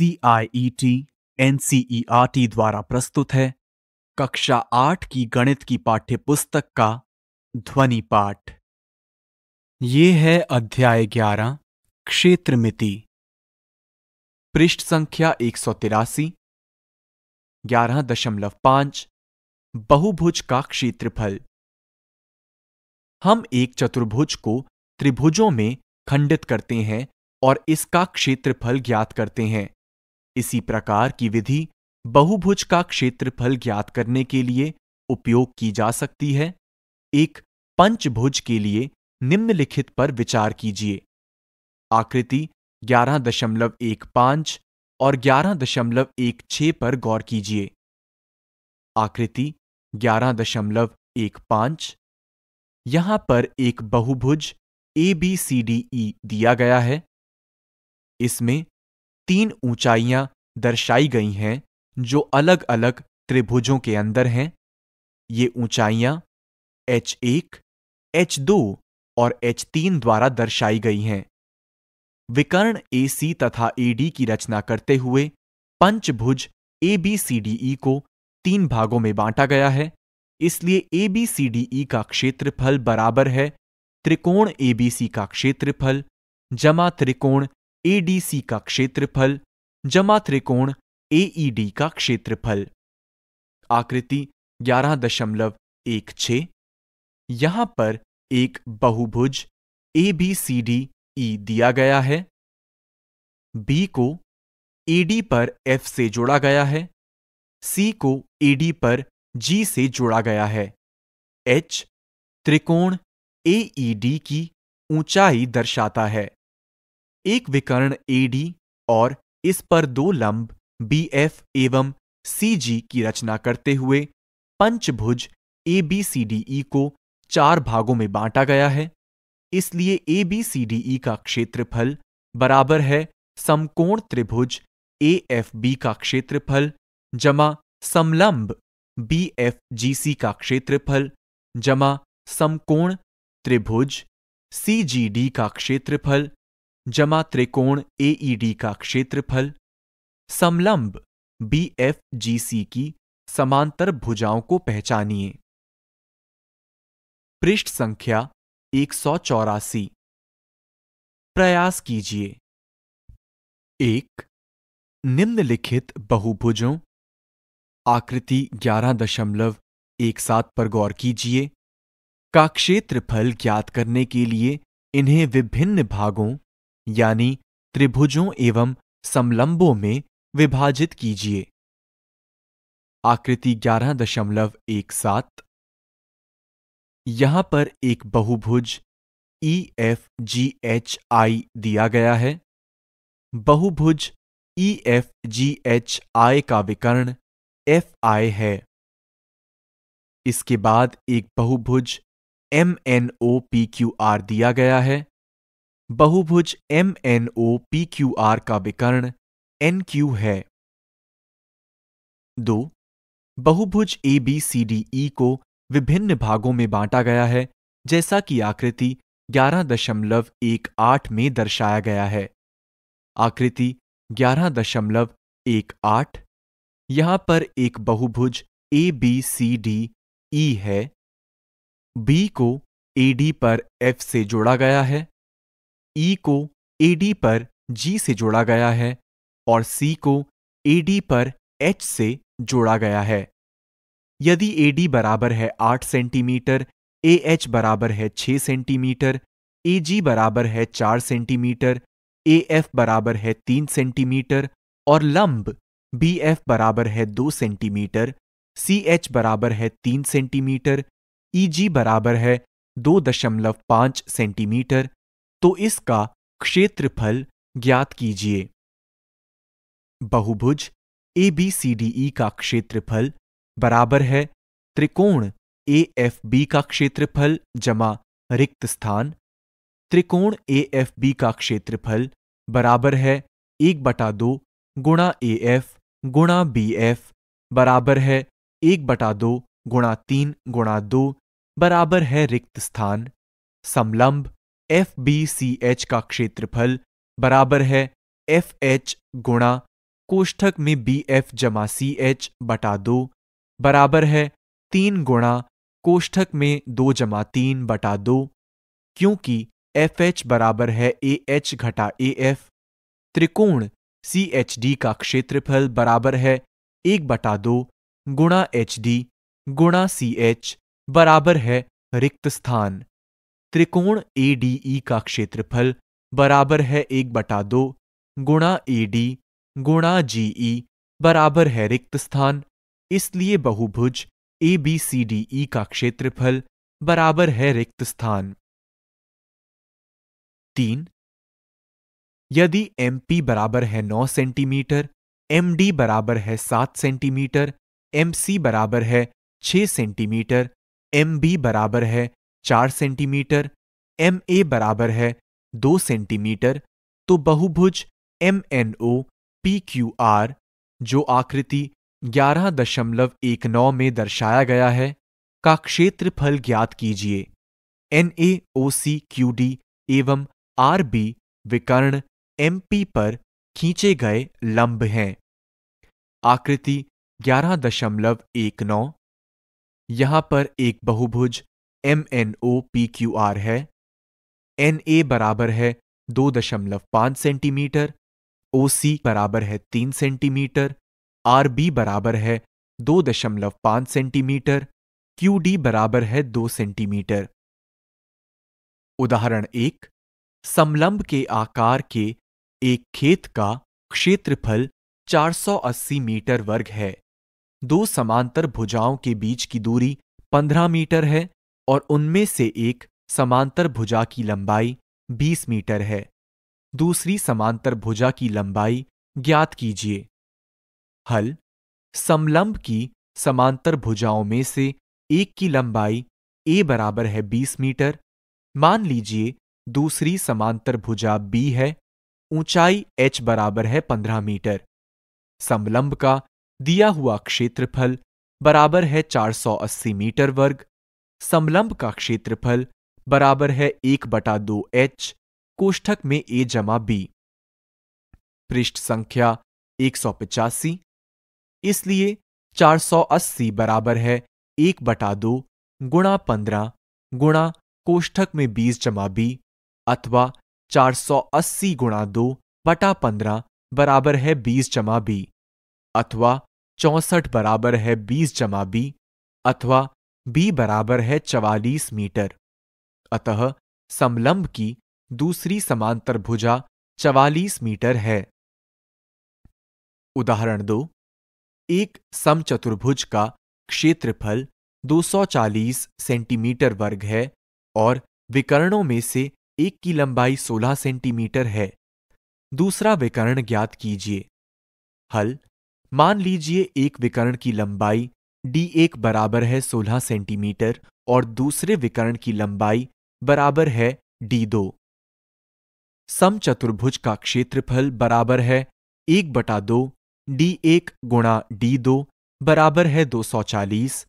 N R T द्वारा प्रस्तुत है कक्षा आठ की गणित की पाठ्य पुस्तक का ध्वनि पाठ ये है अध्याय ग्यारह क्षेत्र मिति पृष्ठ संख्या एक सौ तिरासी ग्यारह दशमलव पांच बहुभुज का क्षेत्रफल हम एक चतुर्भुज को त्रिभुजों में खंडित करते हैं और इसका क्षेत्रफल ज्ञात करते हैं इसी प्रकार की विधि बहुभुज का क्षेत्रफल ज्ञात करने के लिए उपयोग की जा सकती है एक पंचभुज के लिए निम्नलिखित पर विचार कीजिए आकृति 11.15 और 11.16 पर गौर कीजिए आकृति 11.15 यहां पर एक बहुभुज A B C D E दिया गया है इसमें तीन ऊंचाइयां दर्शाई गई हैं जो अलग अलग त्रिभुजों के अंदर हैं ये ऊंचाइयां एच एक एच दो और एच तीन द्वारा दर्शाई गई हैं विकर्ण ए सी तथा ए डी की रचना करते हुए पंचभुज A B C D E को तीन भागों में बांटा गया है इसलिए A B C D E का क्षेत्रफल बराबर है त्रिकोण ए बी सी का क्षेत्रफल जमा त्रिकोण एडीसी का क्षेत्रफल जमा त्रिकोण एईडी e का क्षेत्रफल आकृति ग्यारह दशमलव एक छ यहां पर एक बहुभुज A B C D E दिया गया है बी को ए डी पर एफ से जोड़ा गया है सी को ए डी पर जी से जोड़ा गया है एच त्रिकोण ए ई डी की ऊंचाई दर्शाता है एक विकर्ण एडी और इस पर दो लंब बीएफ एवं सीजी की रचना करते हुए पंचभुज एबीसीडीई e को चार भागों में बांटा गया है इसलिए एबीसीडीई e का क्षेत्रफल बराबर है समकोण त्रिभुज एएफबी का क्षेत्रफल जमा समलंब बीएफजीसी का क्षेत्रफल जमा समकोण त्रिभुज सीजीडी का क्षेत्रफल जमा त्रिकोण एईडी e का क्षेत्रफल समलंब बीएफजीसी की समांतर भुजाओं को पहचानिए पृष्ठ संख्या एक प्रयास कीजिए एक निम्नलिखित बहुभुजों आकृति ग्यारह दशमलव एक सात पर गौर कीजिए का क्षेत्रफल ज्ञात करने के लिए इन्हें विभिन्न भागों यानी त्रिभुजों एवं समलंबों में विभाजित कीजिए आकृति ग्यारह दशमलव एक सात यहां पर एक बहुभुज E F G H I दिया गया है बहुभुज E F G H I का विकर्ण एफ आई है इसके बाद एक बहुभुज M N O P Q R दिया गया है बहुभुज M N O P Q R का विकर्ण एन क्यू है दो बहुभुज A B C D E को विभिन्न भागों में बांटा गया है जैसा कि आकृति ग्यारह दशमलव एक आठ में दर्शाया गया है आकृति ग्यारह दशमलव एक आठ यहां पर एक बहुभुज A B C D E है बी को ए डी पर एफ से जोड़ा गया है ई को एडी पर जी से जोड़ा गया है और सी को एडी पर एच से जोड़ा गया है यदि एडी बराबर है आठ सेंटीमीटर ए एच बराबर है 6 सेंटीमीटर ए जी बराबर है चार सेंटीमीटर ए एफ बराबर है तीन सेंटीमीटर और लंब बी एफ बराबर है दो सेंटीमीटर सी एच बराबर है तीन सेंटीमीटर ई जी बराबर है दो दशमलव पांच सेंटीमीटर तो इसका क्षेत्रफल ज्ञात कीजिए बहुभुज A B C D E का क्षेत्रफल बराबर है त्रिकोण ए एफ बी का क्षेत्रफल जमा रिक्त स्थान त्रिकोण ए एफ बी का क्षेत्रफल बराबर है एक बटा दो गुणा ए एफ गुणा बी एफ बराबर है एक बटा दो गुणा तीन गुणा दो बराबर है रिक्त स्थान समलंब एफ बी सी एच का क्षेत्रफल बराबर है एफ एच गुणा कोष्ठक में बी एफ जमा सी एच बटा दो बराबर है तीन गुणा कोष्ठक में दो जमा तीन बटा दो क्योंकि एफ एच बराबर है ए एच घटा ए एफ त्रिकोण सी एच डी का क्षेत्रफल बराबर है एक बटा दो गुणा एच डी गुणा सी एच बराबर है रिक्त स्थान त्रिकोण एडीई e का क्षेत्रफल बराबर है एक बटा दो गुणा ए डी गुणा जीई e बराबर है रिक्त स्थान इसलिए बहुभुज A B C D E का क्षेत्रफल बराबर है रिक्त स्थान तीन यदि एम पी बराबर है नौ सेंटीमीटर एम डी बराबर है सात सेंटीमीटर एम सी बराबर है छह सेंटीमीटर एम बी बराबर है चार सेंटीमीटर एम ए बराबर है दो सेंटीमीटर तो बहुभुज M N O P Q R जो आकृति ग्यारह दशमलव एक नौ में दर्शाया गया है का क्षेत्रफल ज्ञात कीजिए N A O C Q D एवं आर बी विकर्ण एम पी पर खींचे गए लंब हैं आकृति ग्यारह दशमलव एक नौ यहां पर एक बहुभुज M N O P Q R है एन ए बराबर है दो दशमलव पांच सेंटीमीटर ओ सी बराबर है तीन सेंटीमीटर आर बी बराबर है दो दशमलव पांच सेंटीमीटर क्यू डी बराबर है दो सेंटीमीटर उदाहरण एक समलंब के आकार के एक खेत का क्षेत्रफल 480 मीटर वर्ग है दो समांतर भुजाओं के बीच की दूरी 15 मीटर है और उनमें से एक समांतर भुजा की लंबाई 20 मीटर है दूसरी समांतर भुजा की लंबाई ज्ञात कीजिए हल समलंब की समांतर भुजाओं में से एक की लंबाई ए बराबर है 20 मीटर मान लीजिए दूसरी समांतर भुजा बी है ऊंचाई एच बराबर है 15 मीटर समलंब का दिया हुआ क्षेत्रफल बराबर है 480 मीटर वर्ग समलंब का क्षेत्रफल बराबर है एक बटा दो एच कोष्ठक में ए जमा बी पृष्ठ संख्या एक सौ पिचासी इसलिए चार सौ अस्सी बराबर है एक बटा दो गुणा पंद्रह गुणा कोष्ठक में बीस जमा बी अथवा चार सौ अस्सी गुणा दो बटा पंद्रह बराबर है बीस जमा बी अथवा चौसठ बराबर है बीस जमा बी अथवा b बराबर है चवालीस मीटर अतः समलंब की दूसरी समांतर भुजा चवालीस मीटर है उदाहरण दो एक समचतुर्भुज का क्षेत्रफल 240 सेंटीमीटर वर्ग है और विकर्णों में से एक की लंबाई 16 सेंटीमीटर है दूसरा विकर्ण ज्ञात कीजिए हल मान लीजिए एक विकर्ण की लंबाई डी एक बराबर है 16 सेंटीमीटर और दूसरे विकर्ण की लंबाई बराबर है डी दो समचतुर्भुज का क्षेत्रफल बराबर है एक बटा दो डी एक गुणा डी दो बराबर है 240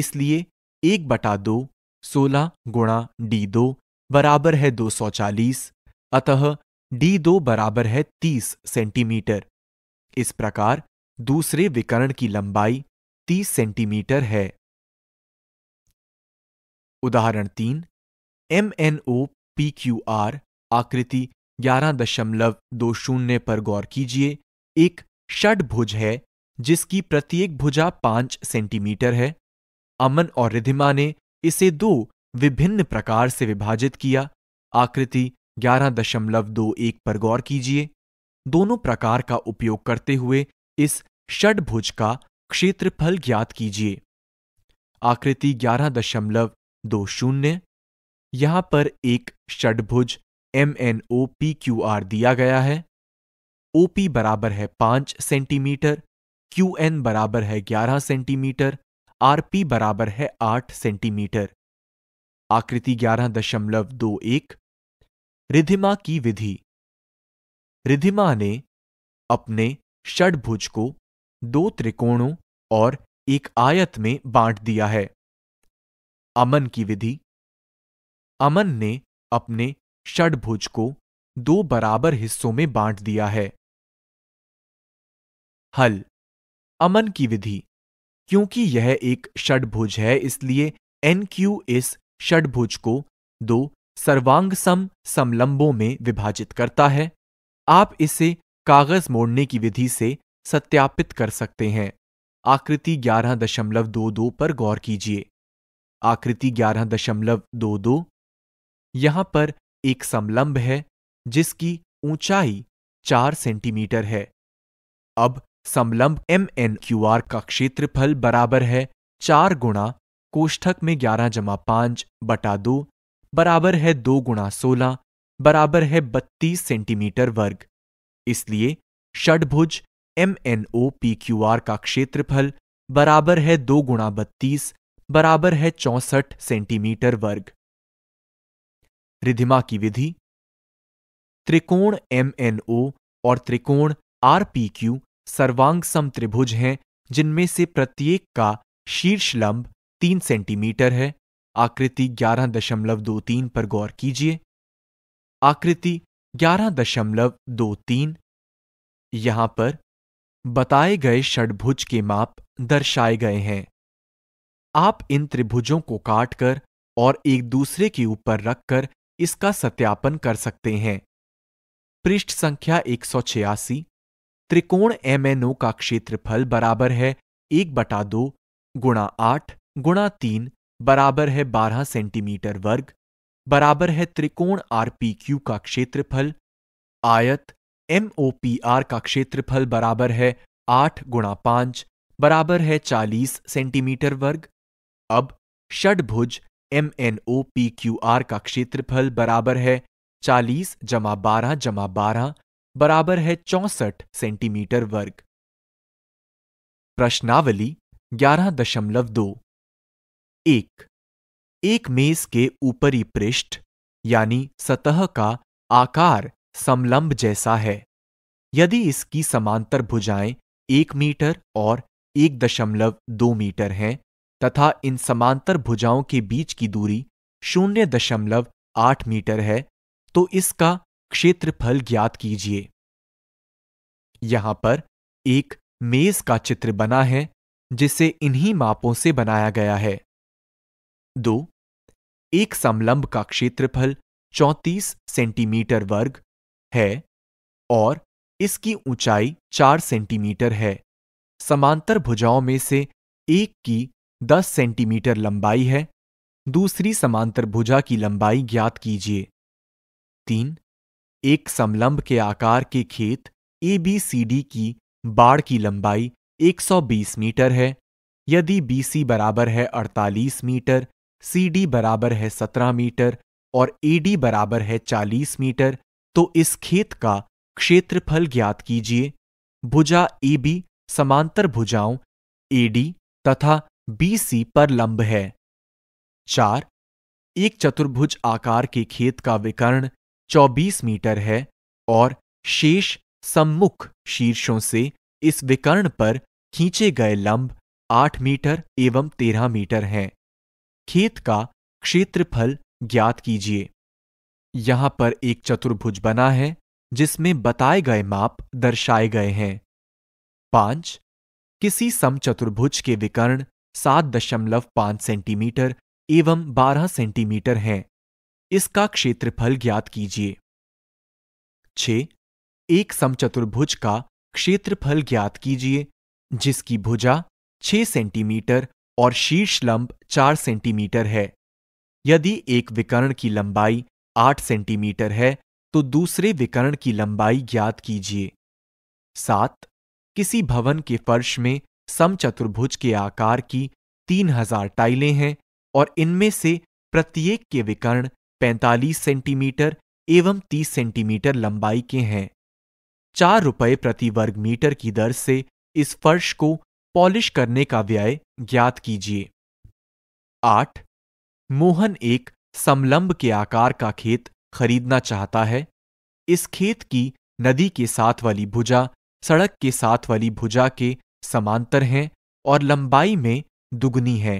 इसलिए एक बटा दो सोलह गुणा डी दो बराबर है 240 अतः डी दो बराबर है 30 सेंटीमीटर इस प्रकार दूसरे विकर्ण की लंबाई 30 सेंटीमीटर है उदाहरण तीन M N O P Q R आकृति ग्यारह दशमलव दो शून्य पर गौर कीजिए एक षडभुज है जिसकी प्रत्येक भुजा पांच सेंटीमीटर है अमन और रिधिमा ने इसे दो विभिन्न प्रकार से विभाजित किया आकृति ग्यारह दशमलव दो एक पर गौर कीजिए दोनों प्रकार का उपयोग करते हुए इस षडभुज का क्षेत्रफल ज्ञात कीजिए आकृति ग्यारह दशमलव दो शून्य यहां पर एक षडभुज M N O P Q R दिया गया है ओ पी बराबर है पांच सेंटीमीटर क्यू एन बराबर है ग्यारह सेंटीमीटर आर पी बराबर है आठ सेंटीमीटर आकृति ग्यारह दशमलव दो एक रिधिमा की विधि रिधिमा ने अपने षडभुज को दो त्रिकोणों और एक आयत में बांट दिया है अमन की विधि अमन ने अपने षडभुज को दो बराबर हिस्सों में बांट दिया है हल अमन की विधि क्योंकि यह एक षडभुज है इसलिए एनक्यू इस षडभुज को दो सर्वांग सम समलंबों में विभाजित करता है आप इसे कागज मोड़ने की विधि से सत्यापित कर सकते हैं आकृति 11.22 पर गौर कीजिए आकृति 11.22 यहां पर एक समलंब है जिसकी ऊंचाई 4 सेंटीमीटर है अब समलंब एम एन क्यू आर का क्षेत्रफल बराबर है चार गुणा कोष्ठक में ग्यारह जमा पांच बटा दो बराबर है दो गुणा सोलह बराबर है बत्तीस सेंटीमीटर वर्ग इसलिए षडभुज M N O P Q R का क्षेत्रफल बराबर है दो गुणा बत्तीस बराबर है चौसठ सेंटीमीटर वर्ग रिधिमा की विधि त्रिकोण एम एन ओ और त्रिकोण आर पी क्यू सर्वांग सम त्रिभुज हैं जिनमें से प्रत्येक का शीर्ष लंब तीन सेंटीमीटर है आकृति ग्यारह दशमलव दो तीन पर गौर कीजिए आकृति ग्यारह दशमलव दो तीन यहां पर बताए गए षडभुज के माप दर्शाए गए हैं आप इन त्रिभुजों को काटकर और एक दूसरे के ऊपर रखकर इसका सत्यापन कर सकते हैं पृष्ठ संख्या एक त्रिकोण एम का क्षेत्रफल बराबर है एक बटा दो गुणा आठ गुणा तीन बराबर है बारह सेंटीमीटर वर्ग बराबर है त्रिकोण आरपीक्यू का क्षेत्रफल आयत एम ओ पी आर का क्षेत्रफल बराबर है आठ गुणा पांच बराबर है चालीस सेंटीमीटर वर्ग अब षडभुज M N O P Q R का क्षेत्रफल बराबर है चालीस जमा बारह जमा बारह बराबर है चौसठ सेंटीमीटर वर्ग प्रश्नावली ग्यारह दशमलव दो एक एक मेज के ऊपरी पृष्ठ यानी सतह का आकार समलंब जैसा है यदि इसकी समांतर भुजाएं एक मीटर और एक दशमलव दो मीटर हैं तथा इन समांतर भुजाओं के बीच की दूरी शून्य दशमलव आठ मीटर है तो इसका क्षेत्रफल ज्ञात कीजिए यहां पर एक मेज का चित्र बना है जिसे इन्हीं मापों से बनाया गया है दो एक समलंब का क्षेत्रफल 34 सेंटीमीटर वर्ग है और इसकी ऊंचाई चार सेंटीमीटर है समांतर भुजाओं में से एक की दस सेंटीमीटर लंबाई है दूसरी समांतर भुजा की लंबाई ज्ञात कीजिए तीन एक समलंब के आकार के खेत एबीसीडी की बाढ़ की लंबाई 120 मीटर है यदि बीसी बराबर है 48 मीटर सीडी बराबर है 17 मीटर और एडी बराबर है 40 मीटर तो इस खेत का क्षेत्रफल ज्ञात कीजिए भुजा ए बी समांतर भुजाओं ए डी तथा बी सी पर लंब है चार एक चतुर्भुज आकार के खेत का विकर्ण 24 मीटर है और शेष सम्मुख शीर्षों से इस विकर्ण पर खींचे गए लंब 8 मीटर एवं 13 मीटर हैं खेत का क्षेत्रफल ज्ञात कीजिए यहां पर एक चतुर्भुज बना है जिसमें बताए गए माप दर्शाए गए हैं पांच किसी समचतुर्भुज के विकर्ण सात दशमलव पांच सेंटीमीटर एवं बारह सेंटीमीटर हैं इसका क्षेत्रफल ज्ञात कीजिए छ एक समचतुर्भुज का क्षेत्रफल ज्ञात कीजिए जिसकी भुजा छह सेंटीमीटर और शीर्ष लंब चार सेंटीमीटर है यदि एक विकर्ण की लंबाई आठ सेंटीमीटर है तो दूसरे विकर्ण की लंबाई ज्ञात कीजिए सात किसी भवन के फर्श में समचतुर्भुज के आकार की तीन हजार टाइलें हैं और इनमें से प्रत्येक के विकर्ण 45 सेंटीमीटर एवं 30 सेंटीमीटर लंबाई के हैं चार रुपये प्रति वर्ग मीटर की दर से इस फर्श को पॉलिश करने का व्यय ज्ञात कीजिए आठ मोहन एक समलंब के आकार का खेत खरीदना चाहता है इस खेत की नदी के साथ वाली भुजा सड़क के साथ वाली भुजा के समांतर हैं और लंबाई में दुगनी है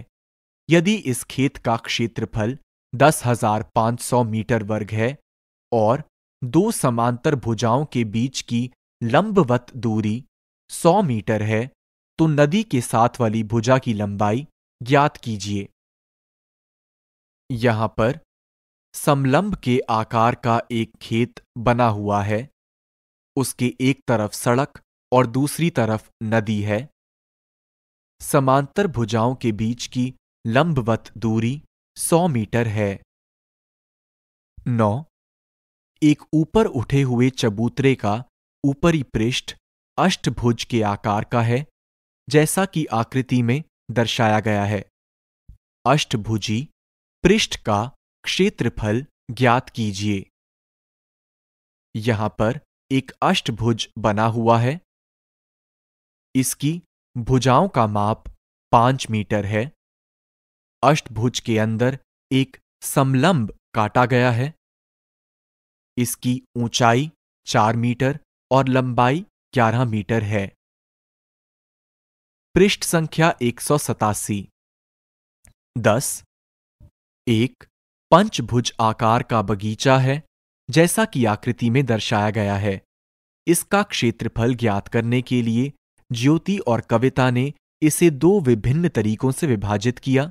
यदि इस खेत का क्षेत्रफल दस हजार पाँच सौ मीटर वर्ग है और दो समांतर भुजाओं के बीच की लंबवत दूरी सौ मीटर है तो नदी के साथ वाली भुजा की लंबाई ज्ञात कीजिए यहां पर समलंब के आकार का एक खेत बना हुआ है उसके एक तरफ सड़क और दूसरी तरफ नदी है समांतर भुजाओं के बीच की लंबवत दूरी 100 मीटर है नौ एक ऊपर उठे हुए चबूतरे का ऊपरी पृष्ठ अष्टभुज के आकार का है जैसा कि आकृति में दर्शाया गया है अष्टभुजी पृष्ठ का क्षेत्रफल ज्ञात कीजिए यहां पर एक अष्टभुज बना हुआ है इसकी भुजाओं का माप पांच मीटर है अष्टभुज के अंदर एक समलंब काटा गया है इसकी ऊंचाई चार मीटर और लंबाई ग्यारह मीटर है पृष्ठ संख्या एक सौ सतासी दस एक पंचभुज आकार का बगीचा है जैसा कि आकृति में दर्शाया गया है इसका क्षेत्रफल ज्ञात करने के लिए ज्योति और कविता ने इसे दो विभिन्न तरीकों से विभाजित किया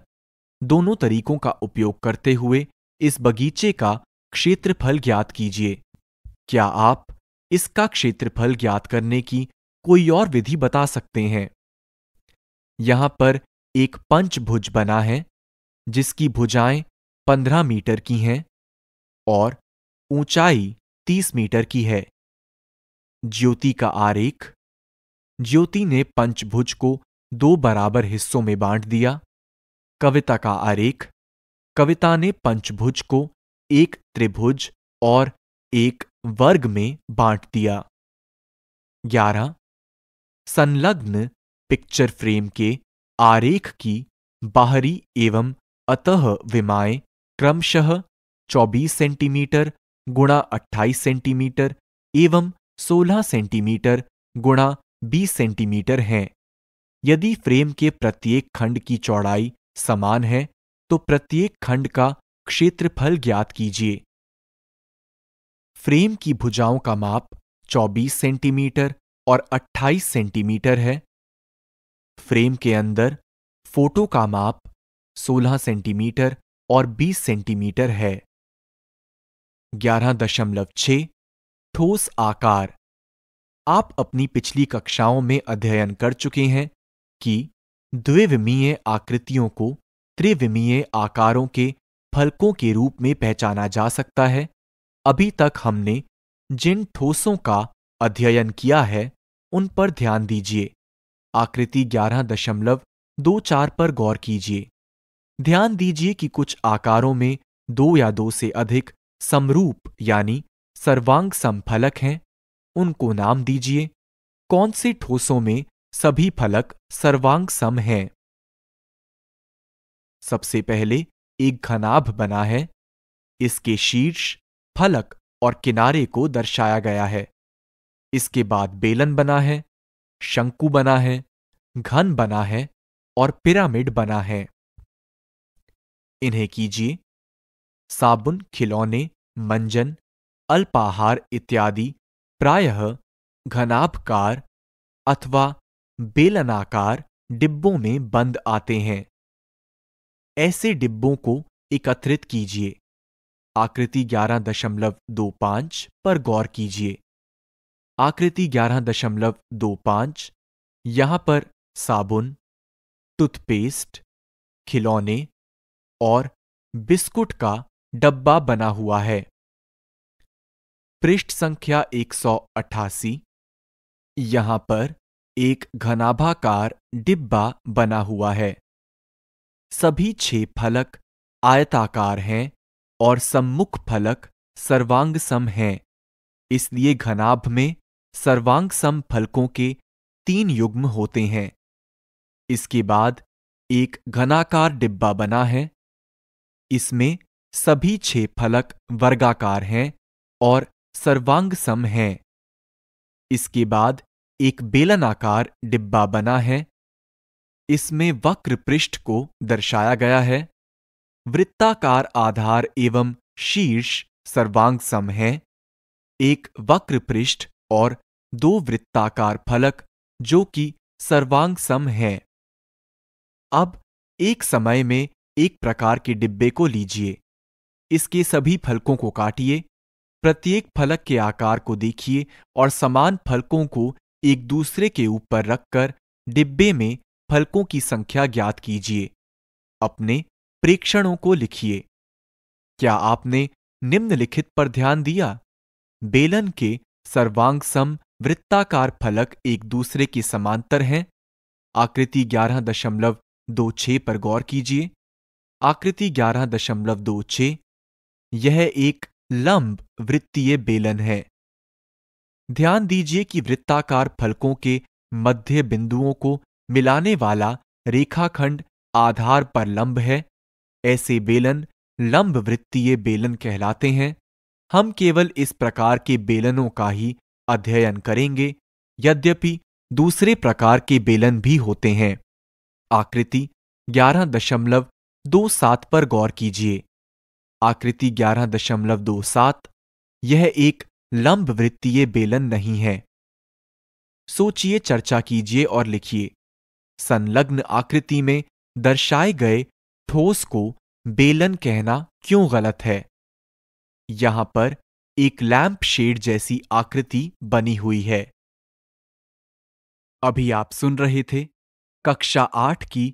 दोनों तरीकों का उपयोग करते हुए इस बगीचे का क्षेत्रफल ज्ञात कीजिए क्या आप इसका क्षेत्रफल ज्ञात करने की कोई और विधि बता सकते हैं यहां पर एक पंचभुज बना है जिसकी भुजाएं पंद्रह मीटर की हैं और ऊंचाई तीस मीटर की है ज्योति का आरेख ज्योति ने पंचभुज को दो बराबर हिस्सों में बांट दिया कविता का आरेख कविता ने पंचभुज को एक त्रिभुज और एक वर्ग में बांट दिया ग्यारह संलग्न पिक्चर फ्रेम के आरेख की बाहरी एवं अतः विमाएं क्रमशः 24 सेंटीमीटर गुणा 28 सेंटीमीटर एवं 16 सेंटीमीटर गुणा 20 सेंटीमीटर हैं यदि फ्रेम के प्रत्येक खंड की चौड़ाई समान है तो प्रत्येक खंड का क्षेत्रफल ज्ञात कीजिए फ्रेम की भुजाओं का माप 24 सेंटीमीटर और 28 सेंटीमीटर है फ्रेम के अंदर फोटो का माप 16 सेंटीमीटर और 20 सेंटीमीटर है 11.6 ठोस आकार आप अपनी पिछली कक्षाओं में अध्ययन कर चुके हैं कि द्विविमीय आकृतियों को त्रिविमीय आकारों के फलकों के रूप में पहचाना जा सकता है अभी तक हमने जिन ठोसों का अध्ययन किया है उन पर ध्यान दीजिए आकृति 11.24 पर गौर कीजिए ध्यान दीजिए कि कुछ आकारों में दो या दो से अधिक समरूप यानी सर्वांग समफलक हैं उनको नाम दीजिए कौन से ठोसों में सभी फलक सर्वांग सम हैं सबसे पहले एक घनाभ बना है इसके शीर्ष फलक और किनारे को दर्शाया गया है इसके बाद बेलन बना है शंकु बना है घन बना है और पिरामिड बना है इन्हें कीजिए साबुन खिलौने मंजन अल्पाहार इत्यादि प्रायः घनाभकार अथवा बेलनाकार डिब्बों में बंद आते हैं ऐसे डिब्बों को एकत्रित कीजिए आकृति 11.25 पर गौर कीजिए आकृति 11.25 यहां पर साबुन टूथपेस्ट खिलौने और बिस्कुट का डब्बा बना हुआ है पृष्ठ संख्या 188 यहां पर एक घनाभाकार डिब्बा बना हुआ है सभी छह फलक आयताकार हैं और सम्मुख फलक सर्वांग सम हैं इसलिए घनाभ में सर्वांग सम फलकों के तीन युग्म होते हैं इसके बाद एक घनाकार डिब्बा बना है इसमें सभी छह फलक वर्गाकार हैं और सर्वांग सम हैं इसके बाद एक बेलनाकार डिब्बा बना है इसमें वक्र पृष्ठ को दर्शाया गया है वृत्ताकार आधार एवं शीर्ष सर्वांग सम है एक वक्र पृष्ठ और दो वृत्ताकार फलक जो कि सर्वांग सम है अब एक समय में एक प्रकार के डिब्बे को लीजिए इसके सभी फलकों को काटिए प्रत्येक फलक के आकार को देखिए और समान फलकों को एक दूसरे के ऊपर रखकर डिब्बे में फलकों की संख्या ज्ञात कीजिए अपने प्रेक्षणों को लिखिए क्या आपने निम्नलिखित पर ध्यान दिया बेलन के सर्वांगसम वृत्ताकार फलक एक दूसरे के समांतर हैं आकृति ग्यारह दशमलव दो छह पर गौर कीजिए आकृति ग्यारह दशमलव दो छ यह एक लंब वृत्तीय बेलन है ध्यान दीजिए कि वृत्ताकार फलकों के मध्य बिंदुओं को मिलाने वाला रेखाखंड आधार पर लंब है ऐसे बेलन लंब वृत्तीय बेलन कहलाते हैं हम केवल इस प्रकार के बेलनों का ही अध्ययन करेंगे यद्यपि दूसरे प्रकार के बेलन भी होते हैं आकृति ग्यारह दशमलव दो सात पर गौर कीजिए आकृति ग्यारह दशमलव दो सात यह एक लंब वृत्तीय बेलन नहीं है सोचिए चर्चा कीजिए और लिखिए संलग्न आकृति में दर्शाए गए ठोस को बेलन कहना क्यों गलत है यहां पर एक लैंप शेड जैसी आकृति बनी हुई है अभी आप सुन रहे थे कक्षा आठ की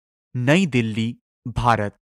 नई दिल्ली भारत